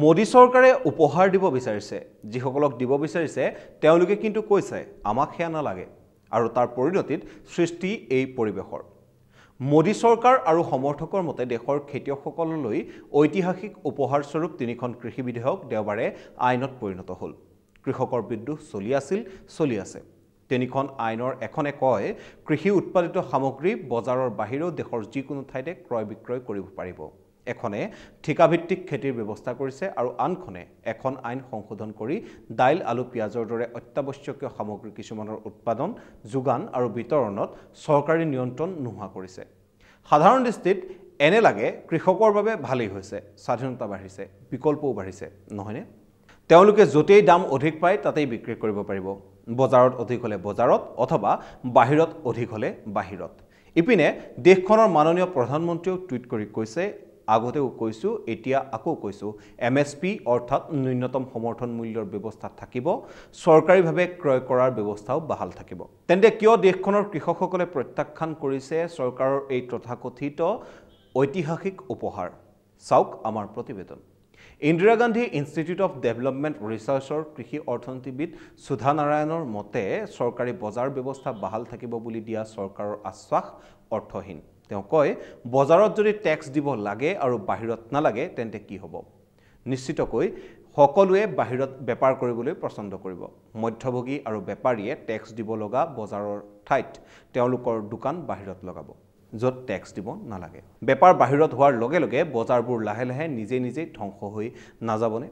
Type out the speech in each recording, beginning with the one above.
মোদী চৰকাৰে উপহাৰ দিব বিচাৰিছে যিসকলক দিব বিচাৰিছে তেওঁলোকে কিন্তু কৈছে আমাক সেয়া নালাগে আৰু তাৰ পৰিণতিত সৃষ্টি এই পৰিৱেশৰ মোদী চৰকাৰ আৰু সমৰ্থকৰ মতে দেশৰ খেতিয়কসকললৈ ঐতিহাসিক উপহাৰস্বৰূপ তিনিখন কৃষি বিধেয়ক দেওবাৰে আইনত পৰিণত হ'ল কৃষকৰ বিদ্ৰোহ চলি আছিল চলি আছে তিনিখন আইনৰ এখনে কয় কৃষি উৎপাদিত সামগ্ৰী বজাৰৰ বাহিৰেও দেশৰ যিকোনো ঠাইতে ক্ৰয় বিক্ৰয় কৰিব পাৰিব এখনে ঠিকাভিত্তিক খেতিৰ ব্যৱস্থা কৰিছে আৰু আনখনে এখন আইন সংশোধন কৰি দাইল আলু পিঁয়াজৰ দৰে অত্যাৱশ্যকীয় সামগ্ৰী কিছুমানৰ উৎপাদন যোগান আৰু বিতৰণত চৰকাৰী নিয়ন্ত্ৰণ নোহোৱা কৰিছে সাধাৰণ দৃষ্টিত এনে লাগে কৃষকৰ বাবে ভালেই হৈছে স্বাধীনতা বাঢ়িছে বিকল্পও বাঢ়িছে নহয়নে তেওঁলোকে য'তেই দাম অধিক পায় তাতেই বিক্ৰী কৰিব পাৰিব বজাৰত অধিক হ'লে বজাৰত অথবা বাহিৰত অধিক হ'লে বাহিৰত ইপিনে দেশখনৰ মাননীয় প্ৰধানমন্ত্ৰীয়েও টুইট কৰি কৈছে আগতেও কৈছোঁ এতিয়া আকৌ কৈছোঁ এম এছ পি অৰ্থাৎ ন্যূনতম সমৰ্থন মূল্যৰ ব্যৱস্থা থাকিব চৰকাৰীভাৱে ক্ৰয় কৰাৰ ব্যৱস্থাও বাহাল থাকিব তেন্তে কিয় দেশখনৰ কৃষকসকলে প্ৰত্যাখ্যান কৰিছে চৰকাৰৰ এই তথাকথিত ঐতিহাসিক উপহাৰ চাওক আমাৰ প্ৰতিবেদন Indira Gandhi institute of development ৰিচাৰ্চৰ কৃষি অৰ্থনীতিবিদ সুধা নাৰায়ণৰ মতে চৰকাৰী বজাৰ ব্যৱস্থা বাহাল থাকিব বুলি দিয়া চৰকাৰৰ আশ্বাস অৰ্থহীন তেওঁ কয় বজাৰত যদি টেক্স দিব লাগে আৰু বাহিৰত নালাগে তেন্তে কি হ'ব নিশ্চিতকৈ সকলোৱে বাহিৰত বেপাৰ কৰিবলৈ পচন্দ কৰিব মধ্যভোগী আৰু বেপাৰীয়ে টেক্স দিব লগা বজাৰৰ ঠাইত তেওঁলোকৰ দোকান বাহিৰত লগাব য'ত টেক্স দিব নালাগে বেপাৰ বাহিৰত হোৱাৰ লগে লগে বজাৰবোৰ লাহে লাহে নিজে নিজেই ধ্বংস হৈ নাযাবনে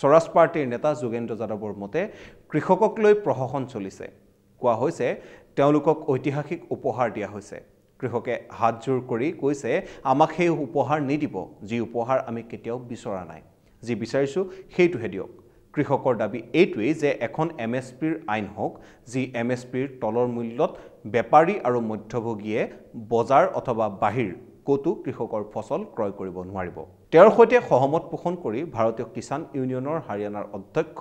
স্বৰাজ পাৰ্টীৰ নেতা যোগেন্দ্ৰ যাদৱৰ মতে কৃষকক লৈ প্ৰশাসন চলিছে কোৱা হৈছে তেওঁলোকক ঐতিহাসিক উপহাৰ দিয়া হৈছে কৃষকে হাতযোৰ কৰি কৈছে আমাক সেই উপহাৰ নিদিব যি উপহাৰ আমি কেতিয়াও বিচৰা নাই যি বিচাৰিছোঁ সেইটোহে দিয়ক কৃষকৰ দাবী এইটোৱেই যে এখন এম এছ পিৰ আইন হওক যি এম এছ পিৰ তলৰ মূল্যত বেপাৰী আৰু মধ্যভোগীয়ে বজাৰ অথবা বাহিৰ ক'তো কৃষকৰ ফচল ক্ৰয় কৰিব নোৱাৰিব তেওঁৰ সৈতে সহমত পোষণ কৰি ভাৰতীয় কিষাণ ইউনিয়নৰ হাৰিয়ানাৰ অধ্যক্ষ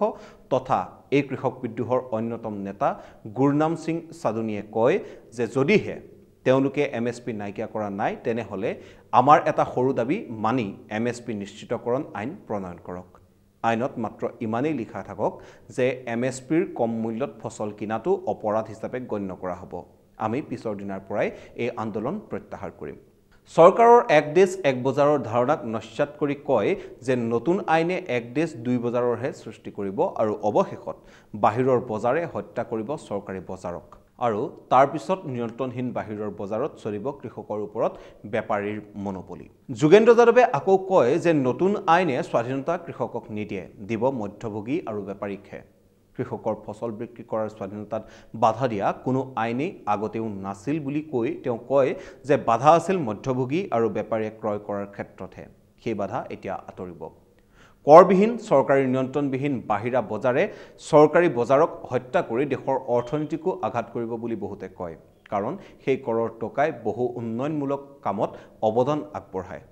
তথা এই কৃষক বিদ্ৰোহৰ অন্যতম নেতা গুৰনাম সিং চাদুনীয়ে কয় যে যদিহে তেওঁলোকে এম এছ পি নাইকিয়া কৰা নাই তেনেহ'লে আমাৰ এটা সৰু দাবী মানি এম এছ পি নিশ্চিতকৰণ আইন প্ৰণয়ন কৰক আইনত মাত্ৰ ইমানেই লিখা থাকক যে এম এছ পিৰ কম মূল্যত ফচল কিনাটো অপৰাধ হিচাপে গণ্য কৰা হ'ব আমি পিছৰ দিনাৰ পৰাই এই আন্দোলন প্ৰত্যাহাৰ কৰিম চৰকাৰৰ এক দেশ এক বজাৰৰ ধাৰণাক নস্যাত কৰি কয় যে নতুন আইনে এক দেশ দুই বজাৰৰহে সৃষ্টি কৰিব আৰু অৱশেষত বাহিৰৰ বজাৰে হত্যা কৰিব চৰকাৰী বজাৰক আৰু তাৰ পিছত নিয়ন্ত্ৰণহীন বাহিৰৰ বজাৰত চলিব কৃষকৰ ওপৰত বেপাৰীৰ মনোপলি যোগেন্দ্ৰ যাদৱে আকৌ কয় যে নতুন আইনে স্বাধীনতা কৃষকক নিদিয়ে দিব মধ্যভোগী আৰু বেপাৰীকহে কৃষকৰ ফচল বিক্ৰী কৰাৰ স্বাধীনতাত বাধা দিয়া কোনো আইনেই আগতেও নাছিল বুলি কৈ তেওঁ কয় যে বাধা আছিল মধ্যভোগী আৰু বেপাৰীয়ে ক্ৰয় কৰাৰ ক্ষেত্ৰতহে সেই বাধা এতিয়া আঁতৰিব কৰবিহীন চৰকাৰী নিয়ন্ত্ৰণবিহীন বাহিৰা বজাৰে চৰকাৰী বজাৰক হত্যা কৰি দেশৰ অৰ্থনীতিকো আঘাত কৰিব বুলি বহুতে কয় কাৰণ সেই কৰৰ টকাই বহু উন্নয়নমূলক কামত অৱদান আগবঢ়ায়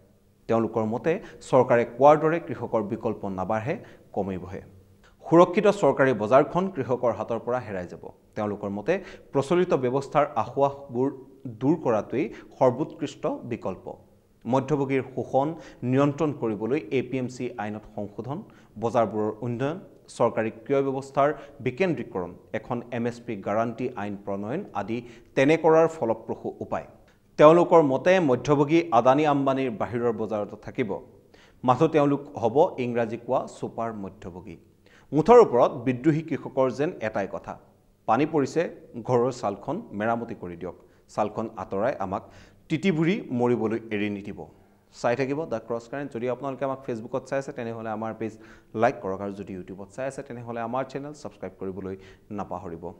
তেওঁলোকৰ মতে চৰকাৰে কোৱাৰ দৰে কৃষকৰ বিকল্প নাবাঢ়ে কমিবহে সুৰক্ষিত চৰকাৰী বজাৰখন কৃষকৰ হাতৰ পৰা হেৰাই যাব তেওঁলোকৰ মতে প্ৰচলিত ব্যৱস্থাৰ আসোৱাহবোৰ দূৰ কৰাটোৱেই সৰ্বোৎকৃষ্ট বিকল্প মধ্যভোগীৰ শোষণ নিয়ন্ত্ৰণ কৰিবলৈ এ পি এম চি আইনত সংশোধন বজাৰবোৰৰ উন্নয়ন চৰকাৰী ক্ৰয় ব্যৱস্থাৰ বিকেন্দ্ৰীকৰণ এখন এম এছ পি গাৰাণ্টি আইন প্ৰণয়ন আদি তেনে কৰাৰ ফলপ্ৰসূ উপায় তেওঁলোকৰ মতে মধ্যভোগী আদানী আম্বানীৰ বাহিৰৰ বজাৰত থাকিব মাথো তেওঁলোক হ'ব ইংৰাজী কোৱা ছুপাৰ মধ্যভোগী মুঠৰ ওপৰত বিদ্ৰোহী কৃষকৰ যেন এটাই কথা পানী পৰিছে ঘৰৰ ছালখন মেৰামতি কৰি দিয়ক ছালখন আঁতৰাই আমাক তিতিবুৰি মৰিবলৈ এৰি নিদিব চাই থাকিব দ্য ক্ৰছ কাৰেণ্ট যদি আপোনালোকে আমাক ফেচবুকত চাই আছে তেনেহ'লে আমাৰ পেজ লাইক কৰক আৰু যদি ইউটিউবত চাই আছে তেনেহ'লে আমাৰ চেনেল ছাবস্ক্ৰাইব কৰিবলৈ নাপাহৰিব